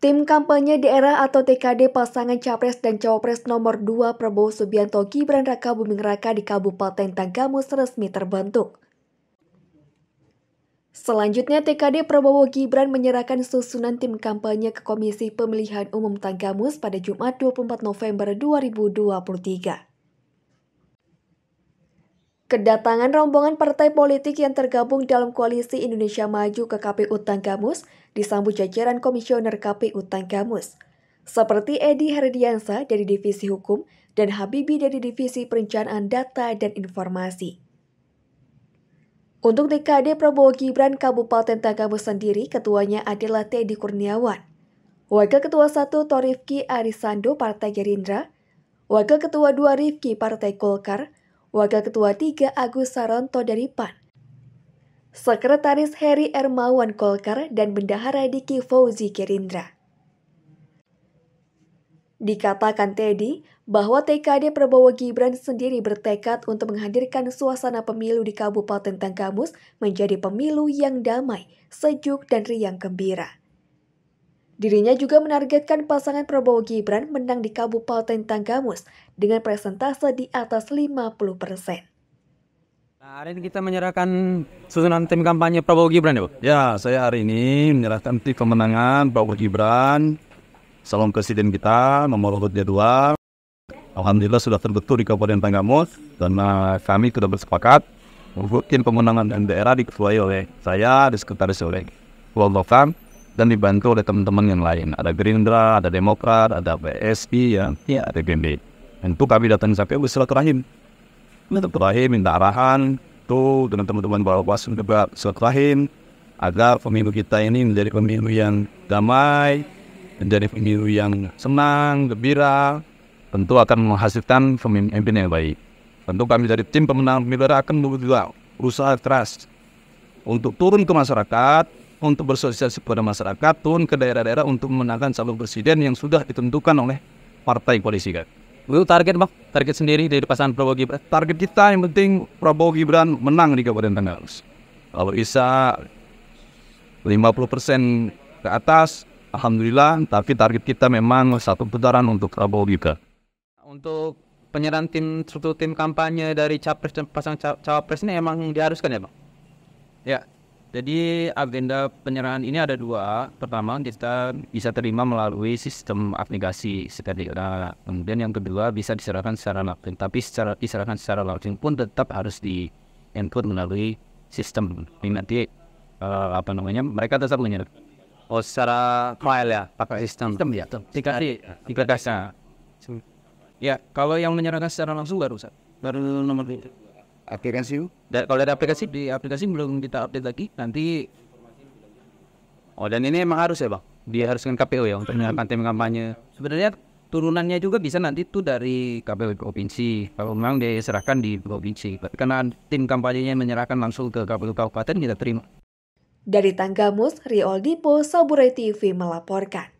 Tim kampanye daerah atau TKD pasangan Capres dan Cawapres nomor 2 Prabowo Subianto Gibran Raka Buming Raka di Kabupaten Tanggamus resmi terbentuk. Selanjutnya, TKD Prabowo Gibran menyerahkan susunan tim kampanye ke Komisi Pemilihan Umum Tanggamus pada Jumat 24 November 2023. Kedatangan rombongan partai politik yang tergabung dalam Koalisi Indonesia Maju ke KPU Tanggamus disambut jajaran Komisioner KPU Tanggamus, Seperti Edi Herdiansa dari Divisi Hukum dan Habibi dari Divisi Perencanaan Data dan Informasi. Untuk DKD Prabowo Gibran Kabupaten Tanggamus sendiri, ketuanya adalah Teddy Kurniawan. Wakil Ketua 1 Torifki Arisando Partai Gerindra, Wakil Ketua 2 Rifki Partai Golkar, Wakil Ketua 3 Agus Saronto dari PAN, Sekretaris Heri Ermawan Kolkar dan Bendahara Diki Fauzi Gerindra. Dikatakan Teddy bahwa TKD Prabowo Gibran sendiri bertekad untuk menghadirkan suasana pemilu di Kabupaten Tanggamus menjadi pemilu yang damai, sejuk, dan riang gembira. Dirinya juga menargetkan pasangan Prabowo Gibran menang di Kabupaten Tanggamus dengan presentase di atas 50 persen. Nah, hari ini kita menyerahkan susunan tim kampanye Prabowo Gibran ya, Bu? Ya, saya hari ini menyerahkan tim pemenangan Prabowo Gibran, Salam presiden kita, nomor urut dua. Alhamdulillah sudah terbentuk di Kabupaten Tanggamus dan eh, kami sudah bersepakat membuat tim pemenangan dan daerah diketuai oleh saya, di sekretaris oleh Waldokam dan dibantu oleh teman-teman yang lain. Ada Gerindra, ada Demokrat, ada PSI, ya, ya ada PMB. Tentu kami datang sampai bersilaturahim. Oh, Rahim minta arahan, tuh dengan teman-teman Bawaslu juga Rahim, agar pemilu kita ini menjadi pemilu yang damai, menjadi pemilu yang senang, gembira, tentu akan menghasilkan pemimpin yang baik. Tentu kami dari tim pemenang pemilu akan juga berusaha keras untuk turun ke masyarakat, untuk bersosialisasi kepada masyarakat turun ke daerah-daerah untuk memenangkan calon presiden yang sudah ditentukan oleh partai koalisi kan. Lalu target bang, target sendiri dari pasangan Prabowo Gibran. Target kita yang penting Prabowo Gibran menang di Kabupaten Tangerang. Kalau bisa 50% ke atas, Alhamdulillah. Tapi target kita memang satu putaran untuk Prabowo Gibran. Untuk penyerahan tim struktur tim kampanye dari capres dan pasangan cawapres ini emang diharuskan ya bang? Ya, jadi agenda penyerahan ini ada dua. Pertama kita bisa terima melalui sistem aplikasi seperti kemudian yang kedua bisa diserahkan secara langsung. Tapi secara diserahkan secara langsung pun tetap harus di input melalui sistem. Ini nanti uh, apa namanya mereka tetap menyerahkan. Oh secara file ya pakai sistem. Sistem ya. Tiga hari. Tiga Ya kalau yang menyerahkan secara langsung baru baru nomor itu aplikasi? Dan kalau dari aplikasi di aplikasi belum kita update lagi. Nanti Oh dan ini emang harus ya bang? Dia harus dengan KPU ya untuk menyiapkan tim kampanye. Sebenarnya turunannya juga bisa nanti tuh dari KPU provinsi. Kalau memang dia serahkan di provinsi, karena tim kampanyenya menyerahkan langsung ke KPU kabupaten kita terima. Dari Tanggamus, Rioldipo Saburai TV melaporkan.